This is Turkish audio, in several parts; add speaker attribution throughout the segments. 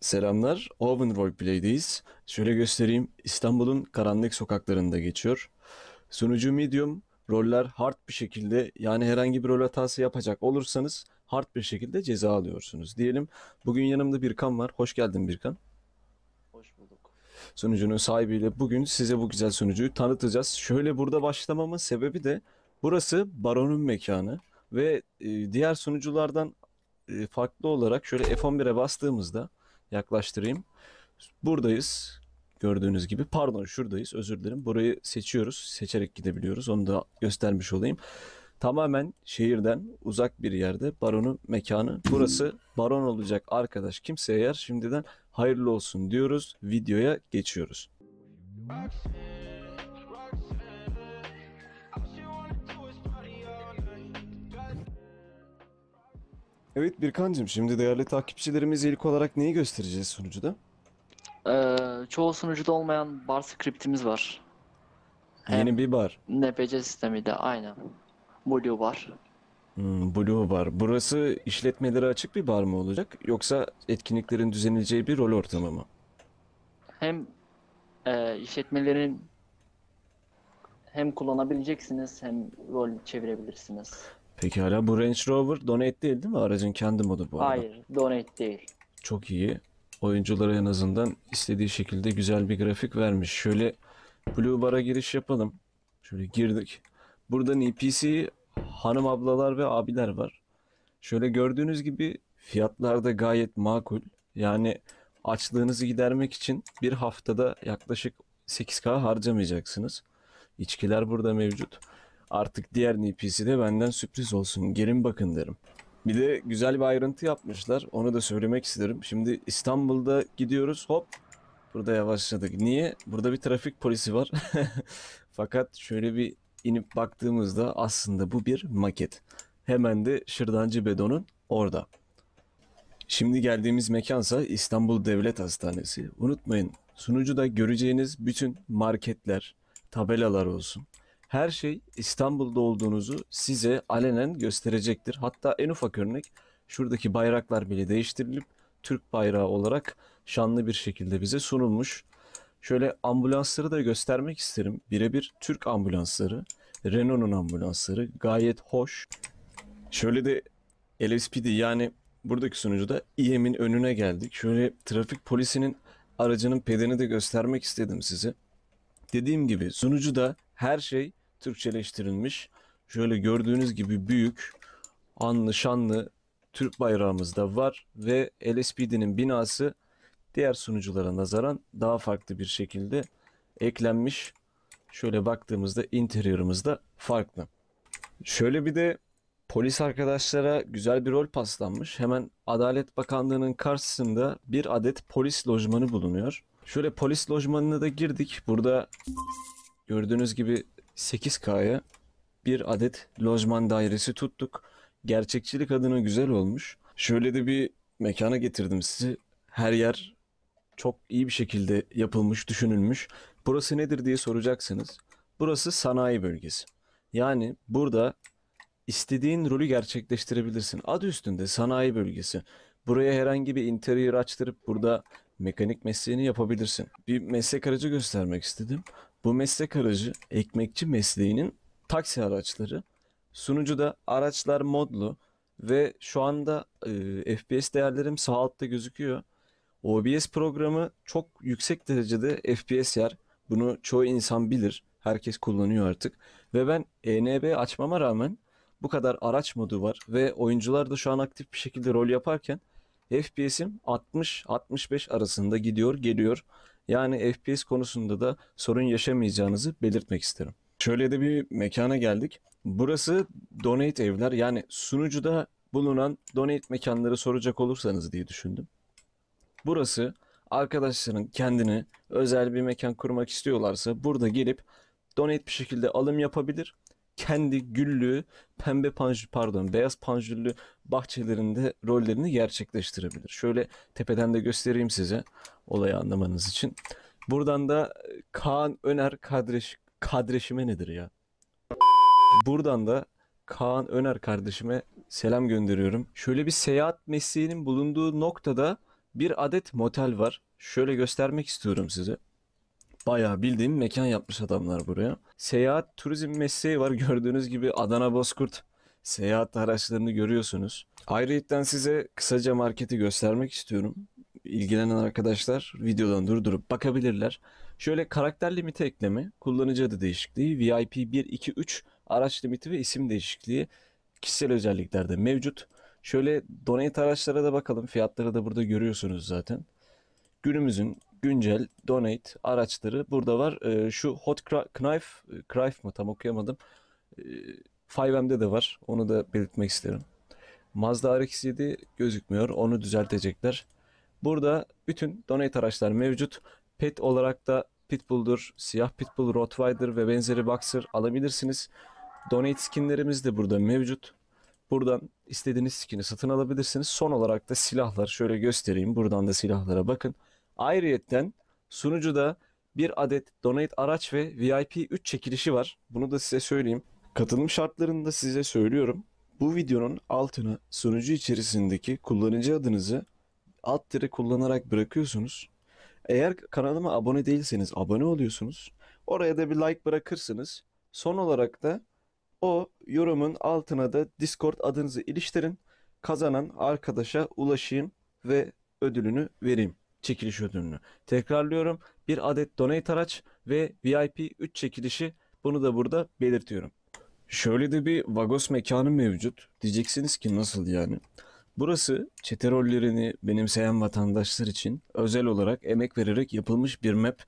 Speaker 1: Selamlar, Oven Roleplay'deyiz. Şöyle göstereyim, İstanbul'un karanlık sokaklarında geçiyor. Sunucu medium, roller hard bir şekilde yani herhangi bir rol hatası yapacak olursanız hard bir şekilde ceza alıyorsunuz diyelim. Bugün yanımda Birkan var, hoş geldin Birkan. Hoş bulduk. Sunucunun sahibiyle bugün size bu güzel sunucuyu tanıtacağız. Şöyle burada başlamamın sebebi de burası baronun mekanı ve e, diğer sunuculardan e, farklı olarak şöyle F11'e bastığımızda yaklaştırayım. Buradayız. Gördüğünüz gibi. Pardon şuradayız. Özür dilerim. Burayı seçiyoruz. Seçerek gidebiliyoruz. Onu da göstermiş olayım. Tamamen şehirden uzak bir yerde baronun mekanı. Burası baron olacak arkadaş kimse eğer şimdiden hayırlı olsun diyoruz. Videoya geçiyoruz. Evet Birkancığım şimdi değerli takipçilerimiz ilk olarak neyi göstereceğiz sunucuda? Ee, çoğu sunucuda olmayan bar scriptimiz var. Yeni Hem bir bar. NPC sistemi de aynen. Blue Bar. Hmm, Blue Bar. Burası işletmeleri açık bir bar mı olacak yoksa etkinliklerin düzenileceği bir rol ortamı mı? Hem e, işletmelerin hem kullanabileceksiniz hem rol çevirebilirsiniz. Peki hala bu Range Rover donate değil değil mi? Aracın kendi modu bu arada. Hayır donate değil. Çok iyi. Oyunculara en azından istediği şekilde güzel bir grafik vermiş. Şöyle Blue Bar'a giriş yapalım. Şöyle girdik. Burada NPC e hanım ablalar ve abiler var. Şöyle gördüğünüz gibi fiyatlar da gayet makul. Yani açlığınızı gidermek için bir haftada yaklaşık 8K harcamayacaksınız. İçkiler burada mevcut. Artık diğer NPC de benden sürpriz olsun. Gelin bakın derim. Bir de güzel bir ayrıntı yapmışlar. Onu da söylemek isterim. Şimdi İstanbul'da gidiyoruz. Hop. Burada yavaşladık. Niye? Burada bir trafik polisi var. Fakat şöyle bir inip baktığımızda aslında bu bir maket. Hemen de Şırdancı Bedo'nun orada. Şimdi geldiğimiz mekansa İstanbul Devlet Hastanesi. Unutmayın sunucuda göreceğiniz bütün marketler, tabelalar olsun, her şey İstanbul'da olduğunuzu size alenen gösterecektir. Hatta en ufak örnek şuradaki bayraklar bile değiştirilip Türk bayrağı olarak şanlı bir şekilde bize sunulmuş. Şöyle ambulansları da göstermek isterim. Birebir Türk ambulansları, Renault'un ambulansları gayet hoş. Şöyle de LSPD yani buradaki sunucuda İEM'in önüne geldik. Şöyle trafik polisinin aracının pedini de göstermek istedim size. Dediğim gibi sunucuda her şey Türkçeleştirilmiş. Şöyle gördüğünüz gibi büyük, anlı şanlı Türk bayrağımız da var ve LSPD'nin binası diğer sunuculara nazaran daha farklı bir şekilde eklenmiş. Şöyle baktığımızda interiorımız da farklı. Şöyle bir de polis arkadaşlara güzel bir rol paslanmış. Hemen Adalet Bakanlığı'nın karşısında bir adet polis lojmanı bulunuyor. Şöyle polis lojmanına da girdik. Burada Gördüğünüz gibi 8K'ya bir adet lojman dairesi tuttuk. Gerçekçilik adına güzel olmuş. Şöyle de bir mekana getirdim sizi. Her yer çok iyi bir şekilde yapılmış, düşünülmüş. Burası nedir diye soracaksınız. Burası sanayi bölgesi. Yani burada istediğin rolü gerçekleştirebilirsin. Adı üstünde sanayi bölgesi. Buraya herhangi bir interior açtırıp burada mekanik mesleğini yapabilirsin. Bir meslek aracı göstermek istedim. Bu meslek aracı ekmekçi mesleğinin taksi araçları. Sunucuda araçlar modlu ve şu anda e, FPS değerlerim sağ altta gözüküyor. OBS programı çok yüksek derecede FPS yer. Bunu çoğu insan bilir. Herkes kullanıyor artık. Ve ben ENB açmama rağmen bu kadar araç modu var ve oyuncular da şu an aktif bir şekilde rol yaparken FPS'im 60-65 arasında gidiyor geliyor. Yani FPS konusunda da sorun yaşamayacağınızı belirtmek isterim. Şöyle de bir mekana geldik. Burası donate evler yani sunucuda bulunan donate mekanları soracak olursanız diye düşündüm. Burası arkadaşların kendini özel bir mekan kurmak istiyorlarsa burada gelip donate bir şekilde alım yapabilir kendi güllü, pembe panjur pardon beyaz panjurlu bahçelerinde rollerini gerçekleştirebilir. Şöyle tepeden de göstereyim size olayı anlamanız için. Buradan da e, Kaan Öner kadreş, kadreşime nedir ya? Buradan da Kaan Öner kardeşime selam gönderiyorum. Şöyle bir seyahat mesleğinin bulunduğu noktada bir adet motel var. Şöyle göstermek istiyorum size. Bayağı bildiğim mekan yapmış adamlar buraya. Seyahat turizm mesleği var gördüğünüz gibi Adana Bozkurt seyahat araçlarını görüyorsunuz. Ayrıca size kısaca marketi göstermek istiyorum. İlgilenen arkadaşlar videodan durdurup bakabilirler. Şöyle karakter limiti ekleme, kullanıcı adı değişikliği, VIP 1, 2, 3, araç limiti ve isim değişikliği kişisel özelliklerde mevcut. Şöyle donate araçlara da bakalım. Fiyatları da burada görüyorsunuz zaten. Günümüzün güncel donate araçları burada var. E, şu Hot Knife, e, Knife mı tam okuyamadım. E, ee, 5M'de de var. Onu da belirtmek isterim. Mazda RX-7 gözükmüyor. Onu düzeltecekler. Burada bütün donate araçlar mevcut. Pet olarak da Pitbull'dur, siyah Pitbull, Rottweiler ve benzeri Boxer alabilirsiniz. Donate skinlerimiz de burada mevcut. Buradan istediğiniz skin'i satın alabilirsiniz. Son olarak da silahlar şöyle göstereyim. Buradan da silahlara bakın. Ayrıyetten sunucuda bir adet donate araç ve VIP 3 çekilişi var. Bunu da size söyleyeyim. Katılım şartlarını da size söylüyorum. Bu videonun altına sunucu içerisindeki kullanıcı adınızı alt tere kullanarak bırakıyorsunuz. Eğer kanalıma abone değilseniz abone oluyorsunuz. Oraya da bir like bırakırsınız. Son olarak da o yorumun altına da Discord adınızı iliştirin. Kazanan arkadaşa ulaşayım ve ödülünü vereyim çekiliş ödülünü. Tekrarlıyorum bir adet donate araç ve VIP 3 çekilişi bunu da burada belirtiyorum. Şöyle de bir Vagos mekanı mevcut. Diyeceksiniz ki nasıl yani? Burası çete rollerini benimseyen vatandaşlar için özel olarak emek vererek yapılmış bir map.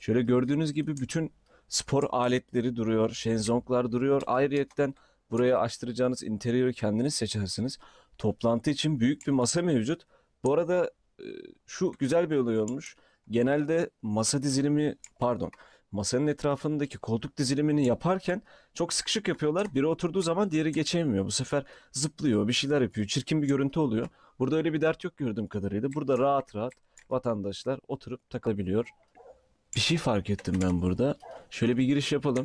Speaker 1: Şöyle gördüğünüz gibi bütün spor aletleri duruyor, şenzonglar duruyor. Ayrıyetten buraya açtıracağınız interiörü kendiniz seçersiniz. Toplantı için büyük bir masa mevcut. Bu arada ee, şu güzel bir olay olmuş. Genelde masa dizilimi pardon masanın etrafındaki koltuk dizilimini yaparken çok sıkışık yapıyorlar. Biri oturduğu zaman diğeri geçemiyor. Bu sefer zıplıyor, bir şeyler yapıyor. Çirkin bir görüntü oluyor. Burada öyle bir dert yok gördüğüm kadarıyla. Burada rahat rahat vatandaşlar oturup takılabiliyor. Bir şey fark ettim ben burada. Şöyle bir giriş yapalım.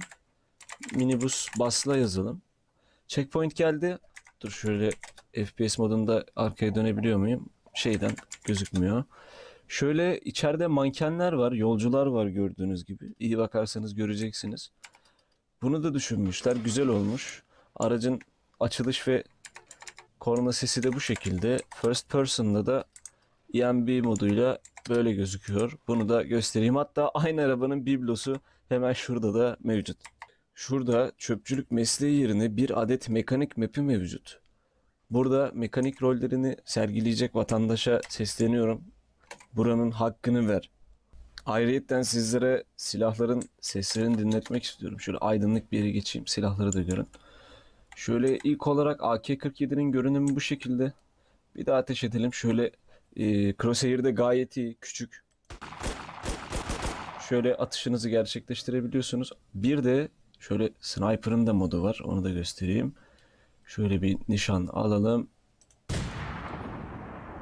Speaker 1: Minibus basla yazalım. Checkpoint geldi. Dur şöyle FPS modunda arkaya dönebiliyor muyum? şeyden gözükmüyor. Şöyle içeride mankenler var, yolcular var gördüğünüz gibi. İyi bakarsanız göreceksiniz. Bunu da düşünmüşler. Güzel olmuş. Aracın açılış ve korna sesi de bu şekilde. First person'da da EMB moduyla böyle gözüküyor. Bunu da göstereyim. Hatta aynı arabanın biblosu hemen şurada da mevcut. Şurada çöpçülük mesleği yerine bir adet mekanik map'i mevcut. Burada mekanik rollerini sergileyecek vatandaşa sesleniyorum. Buranın hakkını ver. Ayrıyeten sizlere silahların seslerini dinletmek istiyorum. Şöyle aydınlık bir yere geçeyim. Silahları da görün. Şöyle ilk olarak AK-47'nin görünümü bu şekilde. Bir daha ateş edelim. Şöyle e, Crosshair'de gayet iyi. Küçük. Şöyle atışınızı gerçekleştirebiliyorsunuz. Bir de şöyle Sniper'ın da modu var. Onu da göstereyim. Şöyle bir nişan alalım.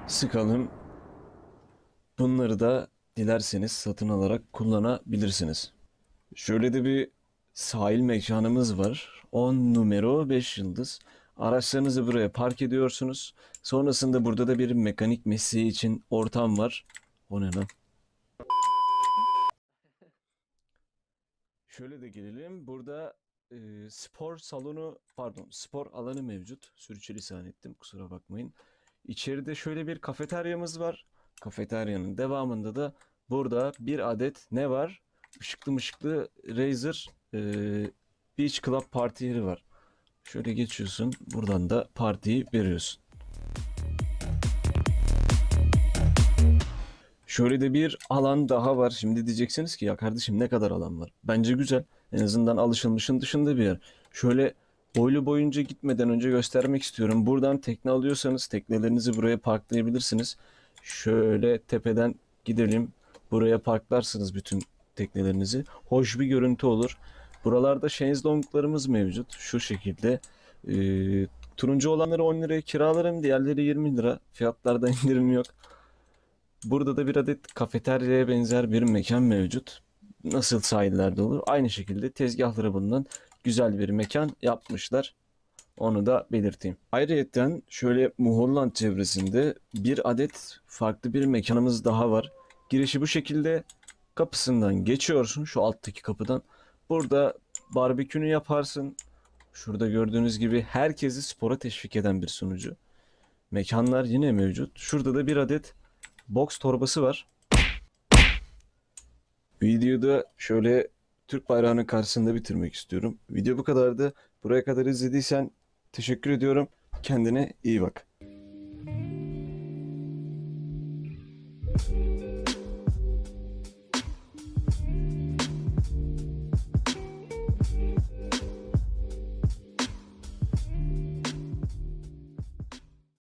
Speaker 1: Sıkalım. Bunları da dilerseniz satın alarak kullanabilirsiniz. Şöyle de bir sahil mekanımız var. 10 numero 5 yıldız. Araçlarınızı buraya park ediyorsunuz. Sonrasında burada da bir mekanik mesleği için ortam var. O ne lan? Şöyle de gelelim. Burada e, spor salonu pardon spor alanı mevcut. Sürçülisan ettim kusura bakmayın. İçeride şöyle bir kafeteryamız var. Kafeteryanın devamında da burada bir adet ne var? Işıklı mışıklı Razer e, Beach Club parti yeri var. Şöyle geçiyorsun. Buradan da partiyi veriyorsun. Şöyle de bir alan daha var. Şimdi diyeceksiniz ki ya kardeşim ne kadar alan var. Bence güzel. En azından alışılmışın dışında bir yer. Şöyle boylu boyunca gitmeden önce göstermek istiyorum. Buradan tekne alıyorsanız teknelerinizi buraya parklayabilirsiniz. Şöyle tepeden gidelim. Buraya parklarsınız bütün teknelerinizi. Hoş bir görüntü olur. Buralarda şezlonglarımız mevcut. Şu şekilde. Ee, turuncu olanları 10 liraya kiralarım. Diğerleri 20 lira. Fiyatlarda indirim yok. Burada da bir adet kafeteryaya benzer bir mekan mevcut nasıl sahillerde olur? Aynı şekilde tezgahları bundan güzel bir mekan yapmışlar. Onu da belirteyim. Ayrıyeten şöyle Muhorland çevresinde bir adet farklı bir mekanımız daha var. Girişi bu şekilde kapısından geçiyorsun şu alttaki kapıdan. Burada barbekünü yaparsın. Şurada gördüğünüz gibi herkesi spora teşvik eden bir sunucu. Mekanlar yine mevcut. Şurada da bir adet box torbası var. Videoda şöyle Türk bayrağının karşısında bitirmek istiyorum. Video bu kadardı. Buraya kadar izlediysen teşekkür ediyorum. Kendine iyi bak.